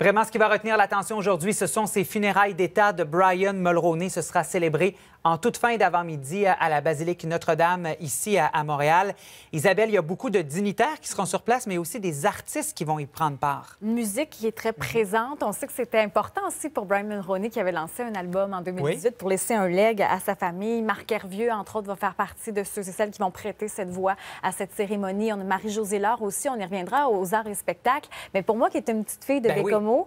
Vraiment, ce qui va retenir l'attention aujourd'hui, ce sont ces funérailles d'État de Brian Mulroney. Ce sera célébré en toute fin d'avant-midi à la Basilique Notre-Dame, ici à, Montréal. Isabelle, il y a beaucoup de dignitaires qui seront sur place, mais aussi des artistes qui vont y prendre part. musique qui est très présente. On sait que c'était important aussi pour Brian Mulroney qui avait lancé un album en 2018 pour laisser un leg à sa famille. Marc Hervieux, entre autres, va faire partie de ceux et celles qui vont prêter cette voix à cette cérémonie. On a marie josé Laure aussi. On y reviendra aux arts et spectacles. Mais pour moi, qui est une petite fille de ben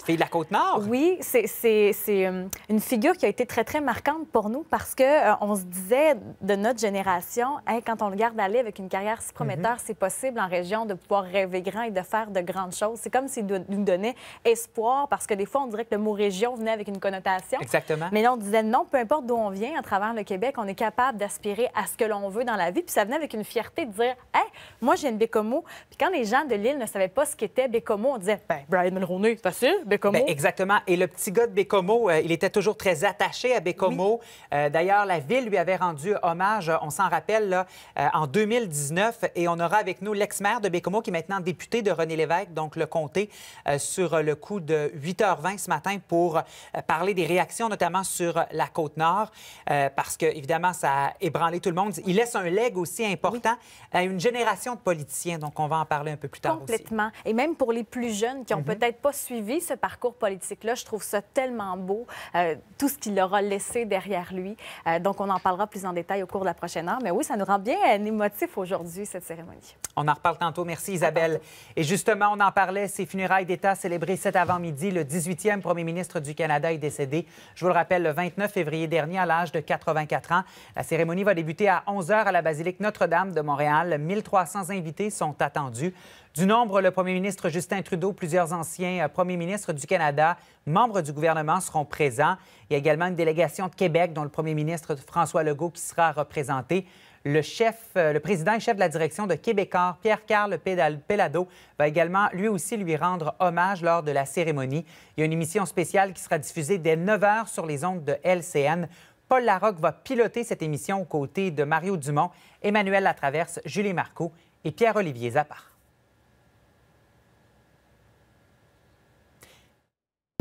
de la Côte-Nord? Oui, c'est euh, une figure qui a été très, très marquante pour nous parce qu'on euh, on se disait de notre génération, quand on le regarde aller avec une carrière si prometteur, mhm. c'est possible en région de pouvoir rêver grand et de faire de grandes choses. C'est comme s'il nous donnait espoir parce que des fois, on dirait que le mot région venait avec une connotation. Exactement. Mais là, on disait non, peu importe d'où on vient, à travers le Québec, on est capable d'aspirer à ce que l'on veut dans la vie. Puis ça venait avec une fierté de dire, moi, j'ai une Bécomo. Puis quand les gens de l'île ne savaient pas ce qu'était Bécomo, on disait, ben, Brian Mulroney, c'est facile, ben, exactement. Et le petit gars de Bécomo, euh, il était toujours très attaché à Bécomo. Euh, d'ailleurs, la ville lui avait rendu hommage, euh, on s'en rappelle, là, en 2019. Et on aura avec nous l'ex-maire de Bécomo, qui est maintenant député de René Lévesque, donc le comté, sur le coup de 8h20 ce matin pour parler des réactions, notamment sur la Côte-Nord, parce que, évidemment, ça a ébranlé tout le monde. Il laisse un leg aussi important à une génération de politiciens. Donc, on va en parler un peu plus tard Complètement. aussi. Complètement. Et même pour les plus jeunes qui ont mm-hmm. peut-être pas suivi, ce parcours politique-là. Je trouve ça tellement beau, euh, tout ce qu'il aura laissé derrière lui. Euh, donc, on en parlera plus en détail au cours de la prochaine heure. Mais oui, ça nous rend bien euh, émotif aujourd'hui, cette cérémonie. On en reparle tantôt. Merci, Isabelle. Et justement, on en parlait, ces funérailles d'État célébrées cet avant-midi. Le 18e premier ministre du Canada est décédé, je vous le rappelle, le 29 février dernier à l'âge de 84 ans. La cérémonie va débuter à 11 h à la basilique Notre-Dame de Montréal. 1300 invités sont attendus. Du nombre, le premier ministre Justin Trudeau, plusieurs anciens premiers ministres, du Canada, membres du gouvernement seront présents. Il y a également une délégation de Québec dont le premier ministre François Legault qui sera représenté. Le chef, euh, le président et chef de la direction de Québécois, Pierre-Carl Pellado, va également lui aussi lui rendre hommage lors de la cérémonie. Il y a une émission spéciale qui sera diffusée dès 9 h sur les ondes de LCN. Paul Larocque va piloter cette émission aux côtés de Mario Dumont, Emmanuel Latraverse, Julie Marco et Pierre-Olivier Zappart.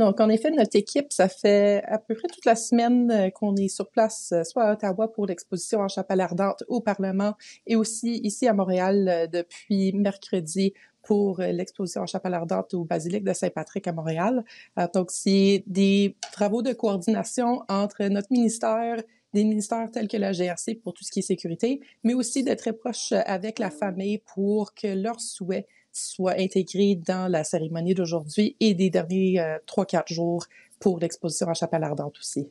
Donc, en effet, notre équipe, ça fait à peu près toute la semaine euh, qu'on est sur place, euh, soit à Ottawa pour l'exposition en chapelle ardente au Parlement et aussi ici à Montréal euh, depuis mercredi pour l'exposition en chapelle ardente au basilique de Saint-Patrick à Montréal. donc, c'est des travaux de coordination entre notre ministère des ministères tels que la GRC pour tout ce qui est sécurité, mais aussi de très proche avec la famille pour que leurs souhaits soit intégrée dans la cérémonie d'aujourd'hui et des derniers euh, trois, quatre jours pour l'exposition à Chapelle Ardente aussi.